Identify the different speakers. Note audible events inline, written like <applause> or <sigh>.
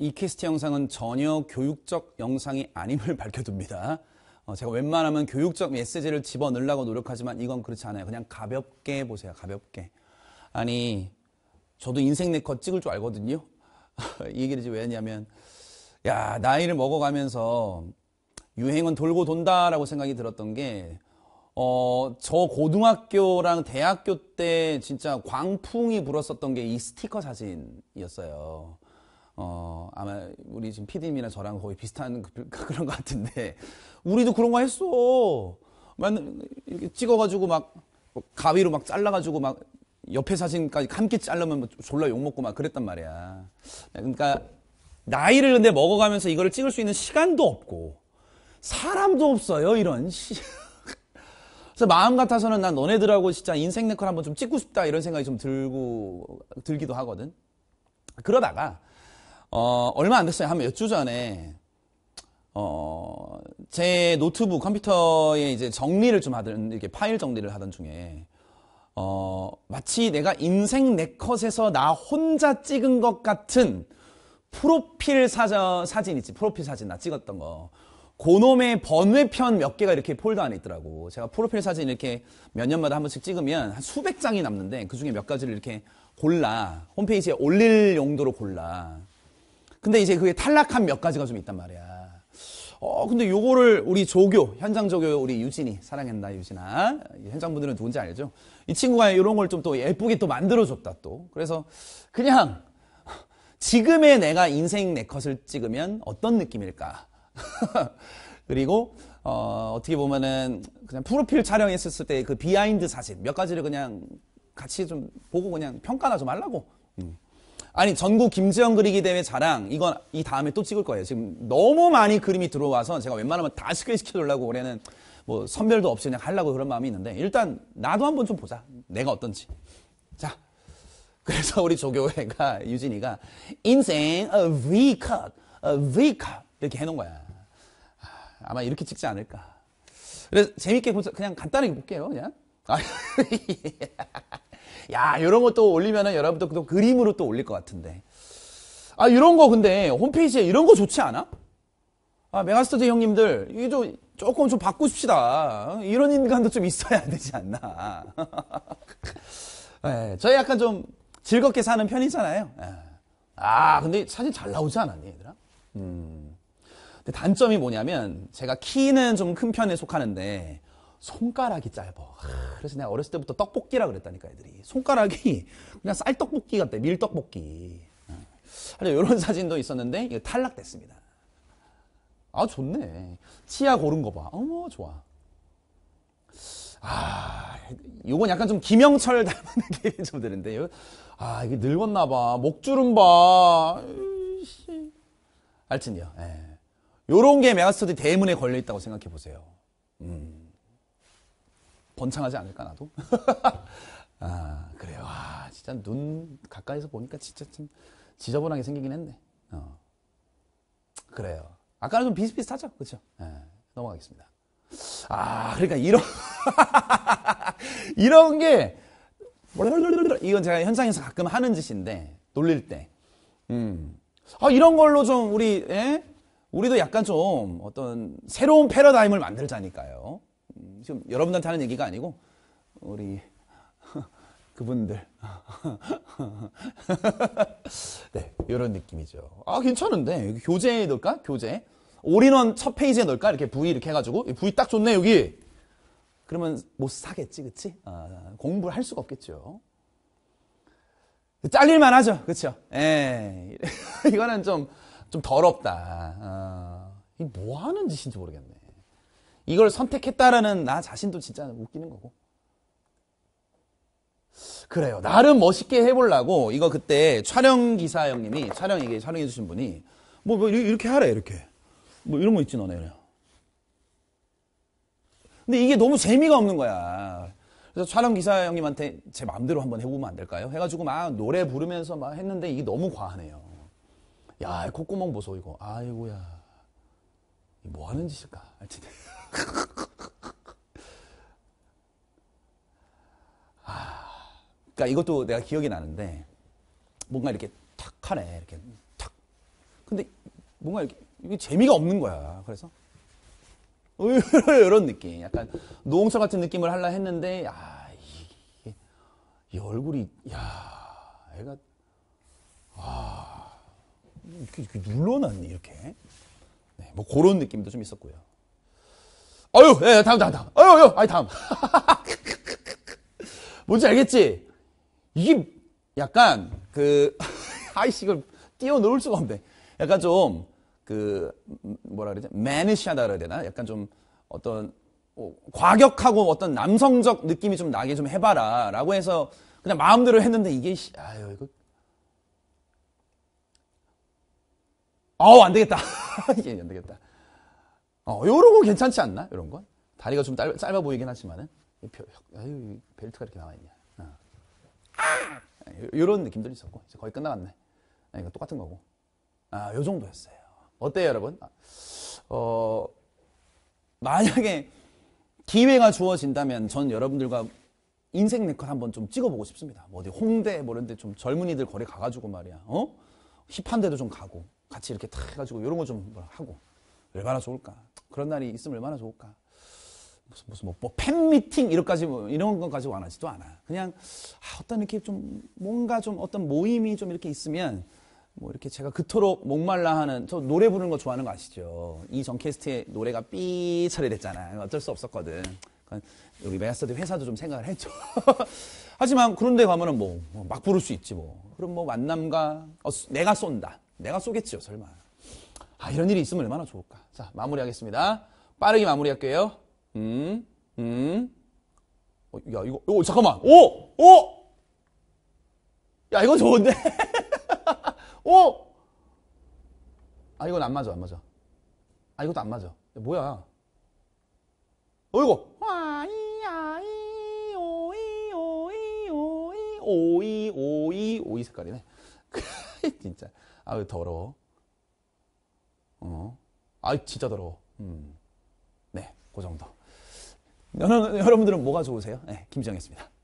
Speaker 1: 이 퀘스트 영상은 전혀 교육적 영상이 아님을 <laughs> 밝혀둡니다. 어, 제가 웬만하면 교육적 메시지를 집어넣으려고 노력하지만 이건 그렇지 않아요. 그냥 가볍게 보세요. 가볍게. 아니, 저도 인생 네 컷 찍을 줄 알거든요. <laughs> 이 얘기를 왜 했냐면, 야, 나이를 먹어가면서 유행은 돌고 돈다라고 생각이 들었던 게, 어, 저 고등학교랑 대학교 때 진짜 광풍이 불었었던 게 이 스티커 사진이었어요. 어, 아마 우리 지금 피디님이나 저랑 거의 비슷한 그, <laughs> 그런 것 같은데, 우리도 그런 거 했어. 막 이렇게 찍어가지고 막 가위로 막 잘라가지고 막 옆에 사진까지 함께 잘르면 뭐 졸라 욕먹고 막 그랬단 말이야. 그러니까 나이를 근데 먹어가면서 이거를 찍을 수 있는 시간도 없고, 사람도 없어요, 이런. <laughs> 그래서 마음 같아서는 난 너네들하고 진짜 인생 네컬 한번 좀 찍고 싶다 이런 생각이 좀 들고, 들기도 하거든. 그러다가 어, 얼마 안 됐어요. 한 몇 주 전에, 어, 제 노트북 컴퓨터에 이제 정리를 좀 하던, 이렇게 파일 정리를 하던 중에, 어, 마치 내가 인생 내 컷에서 나 혼자 찍은 것 같은 프로필 사저, 사진 있지. 프로필 사진 나 찍었던 거. 고놈의 번외편 몇 개가 이렇게 폴더 안에 있더라고. 제가 프로필 사진 이렇게 몇 년마다 한 번씩 찍으면 한 수백 장이 남는데 그 중에 몇 가지를 이렇게 골라. 홈페이지에 올릴 용도로 골라. 근데 이제 그게 탈락한 몇 가지가 좀 있단 말이야. 어, 근데 요거를 우리 조교, 현장 조교 우리 유진이, 사랑했나 유진아. 현장 분들은 누군지 알죠? 이 친구가 이런 걸 좀 또 예쁘게 또 만들어줬다, 또. 그래서 그냥 지금의 내가 인생 내 컷을 찍으면 어떤 느낌일까? <laughs> 그리고 어, 어떻게 보면은 그냥 프로필 촬영했을 때 그 비하인드 사진 몇 가지를 그냥 같이 좀 보고 그냥 평가나 좀 하려고. 음. 아니 전국 김지영 그리기 대회 자랑 이건 이 다음에 또 찍을 거예요. 지금 너무 많이 그림이 들어와서 제가 웬만하면 다스크린시켜놓으려고 올해는 뭐 선별도 없이 그냥 하려고 그런 마음이 있는데 일단 나도 한번 좀 보자. 내가 어떤지. 자 그래서 우리 조교회가 유진이가 인생 어, V컷 어, V컷 이렇게 해놓은 거야. 아, 아마 이렇게 찍지 않을까. 그래서 재밌게 보자. 그냥 간단하게 볼게요. 그냥. 아, <laughs> 예. 야, 이런 것도 올리면은 여러분도 또 그림으로 또 올릴 것 같은데. 아, 이런 거 근데 홈페이지에 이런 거 좋지 않아? 아, 메가스터디 형님들, 이게 좀, 조금 좀 바꾸십시다. 이런 인간도 좀 있어야 <laughs> 되지 않나. 네, <laughs> 저희 약간 좀 즐겁게 사는 편이잖아요. 예. 아, 근데 사진 잘 나오지 않았니, 얘들아? 음. 근데 단점이 뭐냐면, 제가 키는 좀 큰 편에 속하는데, 손가락이 짧아. 그래서 내가 어렸을 때부터 떡볶이라 그랬다니까 애들이. 손가락이 그냥 쌀떡볶이 같대. 밀떡볶이. 어. 하 이런 <laughs> 사진도 있었는데 이거 탈락됐습니다. 아 좋네. 치아 고른 거 봐. 어머 좋아. 아, 요건 약간 좀 김영철 <laughs> 닮은 느낌이 좀 드는데, 아, 이게 늙었나 봐. 목주름 봐. 으이씨. 알튼요, 예. 요런 게 메가스터디 대문에 걸려있다고 생각해보세요. 음. 번창하지 않을까 나도. <laughs> 아 그래요. 와 아, 진짜 눈 가까이서 보니까 진짜 좀 지저분하게 생기긴 했네. 어. 그래요. 아까는 좀 비슷비슷하죠, 그렇죠? 네, 넘어가겠습니다. 아 그러니까 이런 <laughs> 이런 게 이건 제가 현장에서 가끔 하는 짓인데 놀릴 때. 음. 아 이런 걸로 좀 우리 에? 예? 우리도 약간 좀 어떤 새로운 패러다임을 만들자니까요. 지금 여러분한테 들 하는 얘기가 아니고 우리 <laughs> 그분들 <laughs> 네 이런 느낌이죠 아 괜찮은데 교재에 넣을까 교재 올인원 첫 페이지에 넣을까 이렇게 V 이렇게 해가지고 V 딱 좋네 여기 그러면 못 사겠지 그치 아, 공부를 할 수가 없겠죠 잘릴만 하죠 그쵸 에 예. <laughs> 이거는 좀 좀 더럽다 아, 이뭐 하는 짓인지 모르겠네 이걸 선택했다라는 나 자신도 진짜 웃기는 거고. 그래요. 나름 멋있게 해보려고 이거 그때 촬영 기사 형님이 촬영 이게 촬영해 주신 분이 뭐, 뭐 이렇게 하래 이렇게 뭐 이런 거 있지 너네 그 근데 이게 너무 재미가 없는 거야. 그래서 촬영 기사 형님한테 제 마음대로 한번 해보면 안 될까요? 해가지고 막 노래 부르면서 막 했는데 이게 너무 과하네요. 야 콧구멍 보소 이거 아이고야 뭐 하는 짓일까? 하여튼. <laughs> 아, 그러니까 이것도 내가 기억이 나는데 뭔가 이렇게 탁 하네 이렇게 탁 근데 뭔가 이렇게 이게 재미가 없는 거야 그래서 <laughs> 이런 느낌 약간 노홍철 같은 느낌을 하려 했는데 아 이게 이 얼굴이 야 애가 아 이렇게, 이렇게 눌러놨네 이렇게 네, 뭐 그런 느낌도 좀 있었고요 어휴, 예, 예, 다음, 다음, 다음. 어휴, 어휴, 아니, 다음. <laughs> 뭔지 알겠지? 이게 약간, 그, <laughs> 아이씨, 이걸 띄워 놓을 수가 없네. 약간 좀, 그, 뭐라 그러지? 매니시하다 그래야 되나? 약간 좀, 어떤, 어, 과격하고 어떤 남성적 느낌이 좀 나게 좀 해봐라. 라고 해서, 그냥 마음대로 했는데 이게, 아유, 이거. 아우, 안 되겠다. <laughs> 이게 안 되겠다. 어, 요런 거 괜찮지 않나? 요런 건. 다리가 좀 짧, 짧아 보이긴 하지만은. 아유, 벨트가 이렇게 나와있냐. 어. 아, 요런 느낌들이 있었고. 이제 거의 끝나갔네. 그러니 아, 똑같은 거고. 아, 요 정도였어요. 어때요, 여러분? 아, 어, 만약에 기회가 주어진다면 전 여러분들과 인생 네컷 한번 좀 찍어보고 싶습니다. 뭐 어디 홍대 뭐 이런 데 좀 젊은이들 거리 가가지고 말이야. 어? 힙한 데도 좀 가고 같이 이렇게 탁 해가지고 요런거좀 뭐 하고 얼마나 좋을까. 그런 날이 있으면 얼마나 좋을까. 무슨 무슨 뭐, 뭐 팬미팅 이런까지 뭐 이런 것까지 원하지도 않아. 그냥 아, 어떤 이렇게 좀 뭔가 좀 어떤 모임이 좀 이렇게 있으면 뭐 이렇게 제가 그토록 목말라 하는 저 노래 부르는 거 좋아하는 거 아시죠? 이 정캐스트의 노래가 삐 처리됐잖아. 어쩔 수 없었거든. 그러 우리 메아스터디 회사도 좀 생각을 했죠. <laughs> 하지만 그런데 가면은 뭐막 뭐 부를 수 있지 뭐. 그럼 뭐 만남과 어, 내가 쏜다. 내가 쏘겠죠 설마. 아, 이런 일이 있으면 얼마나 좋을까. 자, 마무리하겠습니다. 빠르게 마무리할게요. 음, 음. 어, 야, 이거, 이거, 잠깐만. 오! 오! 야, 이거 좋은데? <laughs> 오! 아, 이건 안 맞아, 안 맞아. 아, 이것도 안 맞아. 야, 뭐야. 어이거 와이야이 오이 오이 오이 오이 오이 오이 색깔이네. <laughs> 진짜. 아유, 더러워. 어. 아, 이 진짜 더러워. 음. 네, 그 정도.
Speaker 2: 여러분들은 뭐가
Speaker 1: 좋으세요? 네, 김지영이었습니다.